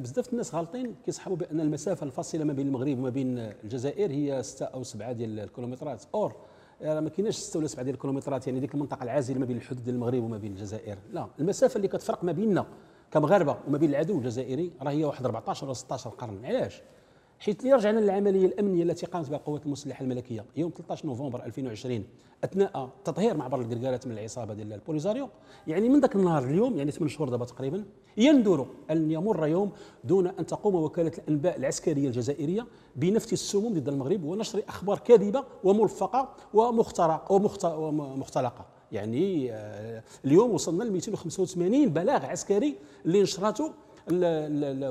بزاف الناس غالطين كيصحبوا بان المسافه الفاصله ما بين المغرب وما بين الجزائر هي 6 او 7 ديال الكيلومترات اور يعني ما كايناش 6 ولا 7 ديال الكيلومترات يعني ديك المنطقه العازله ما بين الحدود ديال المغرب وما بين الجزائر لا المسافه اللي كتفرق ما بيننا كمغاربه وما بين العدو الجزائري راه هي واحد 14 ولا 16 قرن علاش حيث رجعنا للعمليه الامنيه التي قامت بها القوات المسلحه الملكيه يوم 13 نوفمبر 2020 اثناء تطهير معبر الكركالات من العصابه ديال البوليزاريو يعني من ذاك النهار اليوم يعني 8 شهور دابا تقريبا يندر ان يمر يوم دون ان تقوم وكاله الانباء العسكريه الجزائريه بنفث السموم ضد المغرب ونشر اخبار كاذبه وملفقه ومخترقه ومختلقه يعني آه، اليوم وصلنا ل 285 بلاغ عسكري اللي نشرته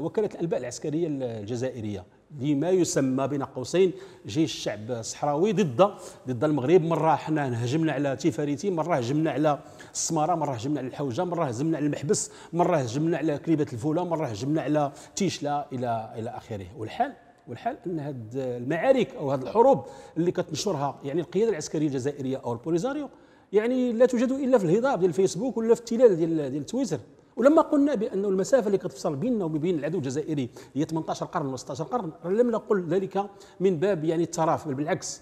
وكاله الانباء العسكريه الجزائريه لما يسمى بين قوسين جيش الشعب الصحراوي ضد ضد المغرب مره حنا هجمنا على تيفاريتي مره هجمنا على السماره مره هجمنا على الحوجه مره هجمنا على المحبس مره هجمنا على كريبه الفوله مره هجمنا على تيشلا الى الى اخره والحال والحال ان هذه المعارك او هذه الحروب اللي كتنشرها يعني القياده العسكريه الجزائريه او البوليزاريو يعني لا توجد الا في الهضاب ديال الفيسبوك ولا في التلال ديال ديال تويتر ولما قلنا بأن المسافة اللي كتفصل بيننا وما بين العدو الجزائري هي 18 قرن ولا 16 قرن لم نقل ذلك من باب يعني الترف بل بالعكس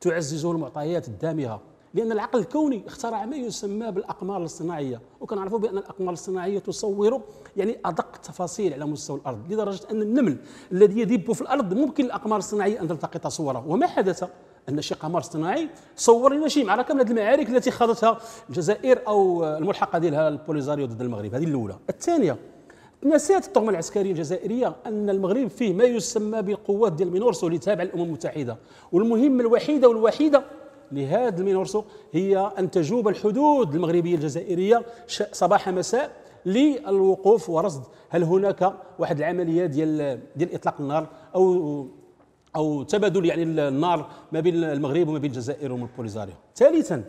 تعزز المعطيات الدامغة لأن العقل الكوني اخترع ما يسمى بالأقمار الصناعية وكنعرفوا بأن الأقمار الصناعية تصور يعني أدق التفاصيل على مستوى الأرض لدرجة أن النمل الذي يدب في الأرض ممكن الأقمار الصناعية أن تلتقط صوره وما حدث ان شي قمر اصطناعي صور لنا شي معركه من هذه المعارك التي خاضتها الجزائر او الملحقه ديالها البوليزاريو ضد المغرب هذه الاولى الثانيه نسيت الطغمه العسكريه الجزائريه ان المغرب فيه ما يسمى بالقوات ديال مينورسو اللي تابعه للامم المتحده والمهمه الوحيده والوحيده لهذا المينورسو هي ان تجوب الحدود المغربيه الجزائريه صباح مساء للوقوف ورصد هل هناك واحد العمليه ديال ديال اطلاق النار او او تبادل يعني النار ما بين المغرب وما بين الجزائر والبوليزاريو ثالثا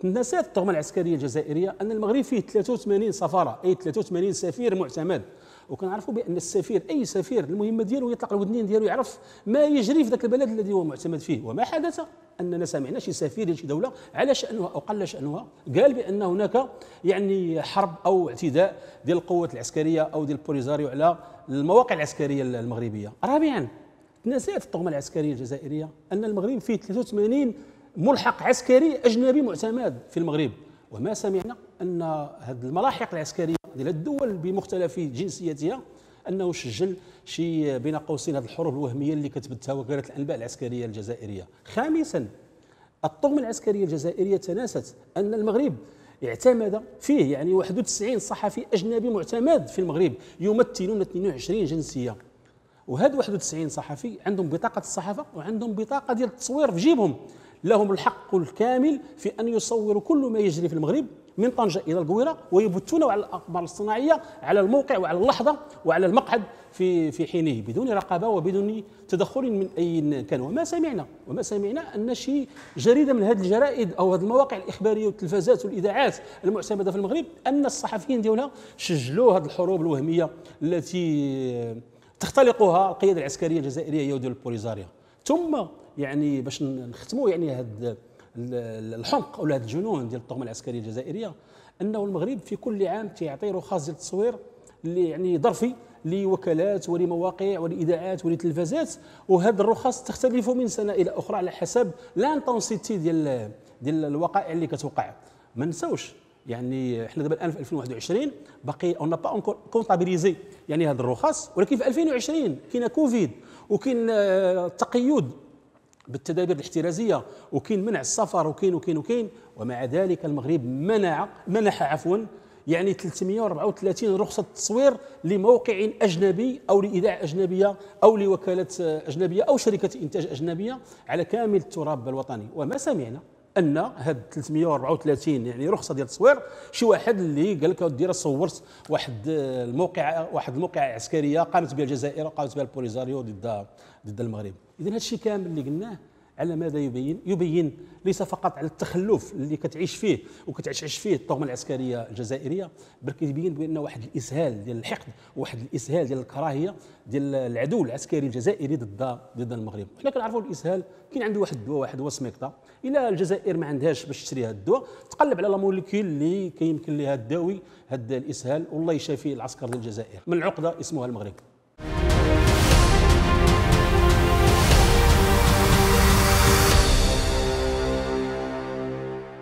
تنسات الطغمه العسكريه الجزائريه ان المغرب فيه 83 سفاره اي 83 سفير معتمد وكنعرفوا بان السفير اي سفير المهمه ديالو يطلق الودنين ديالو يعرف ما يجري في ذاك البلد الذي هو معتمد فيه وما حدث اننا سمعنا شي سفير لشي دوله على شانها او قل شانها قال بان هناك يعني حرب او اعتداء ديال القوات العسكريه او ديال البوليزاريو على المواقع العسكريه المغربيه رابعا تنسيت الطغمه العسكريه الجزائريه ان المغرب فيه 83 ملحق عسكري اجنبي معتمد في المغرب وما سمعنا ان هذه الملاحق العسكريه ديال الدول بمختلف جنسيتها انه سجل شي بين قوسين هذه الحروب الوهميه اللي كتبتها وكاله الانباء العسكريه الجزائريه خامسا الطغمه العسكريه الجزائريه تناست ان المغرب اعتمد فيه يعني 91 صحفي اجنبي معتمد في المغرب يمثلون 22 جنسيه وهاد 91 صحفي عندهم بطاقه الصحافه وعندهم بطاقه ديال التصوير في جيبهم لهم الحق الكامل في ان يصوروا كل ما يجري في المغرب من طنجه الى القويره ويبثونه على الاقمار الصناعيه على الموقع وعلى اللحظه وعلى المقعد في في حينه بدون رقابه وبدون تدخل من اي كان وما سمعنا وما سمعنا ان شي جريده من هذه الجرائد او هذه المواقع الاخباريه والتلفازات والاذاعات المعتمده في المغرب ان الصحفيين ديالها سجلوا هذه الحروب الوهميه التي تختلقها القياده العسكريه الجزائريه يود البوليزاريا ثم يعني باش نختموا يعني هذا الحمق ولا هذا الجنون ديال الطغمه العسكريه الجزائريه انه المغرب في كل عام تيعطي رخص ديال التصوير اللي يعني ظرفي لوكالات ولمواقع ولاذاعات ولتلفازات وهذه الرخص تختلف من سنه الى اخرى على حسب لانتونسيتي ديال ديال الوقائع اللي كتوقع ما نساوش يعني احنا دابا الان في 2021 باقي اون با اون كونطابيليزي يعني هذا الرخص ولكن في 2020 كاين كوفيد وكاين التقيد آه، بالتدابير الاحترازيه وكاين منع السفر وكاين وكاين وكاين ومع ذلك المغرب منع منح عفوا يعني 334 رخصه تصوير لموقع اجنبي او لاذاعه اجنبيه او لوكاله اجنبيه او شركه انتاج اجنبيه على كامل التراب الوطني وما سمعنا ان هاد 334 يعني رخصه ديال التصوير شي واحد اللي قال لك اودي صورت واحد الموقعه واحد الموقعه عسكريه قامت بها الجزائر وقامت بها البوليزاريو ضد ضد المغرب اذا هادشي كامل اللي قلناه على ماذا يبين؟ يبين ليس فقط على التخلف اللي كتعيش فيه وكتعيش فيه الطغمه العسكريه الجزائريه بل كيبين بان واحد الاسهال ديال الحقد وواحد الاسهال ديال الكراهيه ديال العدو العسكري الجزائري ضد ضد المغرب حنا كنعرفوا الاسهال كاين عنده واحد الدواء واحد هو سميكتا الا الجزائر ما عندهاش باش تشري هذا الدواء تقلب على لا موليكيول اللي كيمكن لها الداوي هذا الاسهال والله يشافي العسكر ديال الجزائر من عقده اسمها المغرب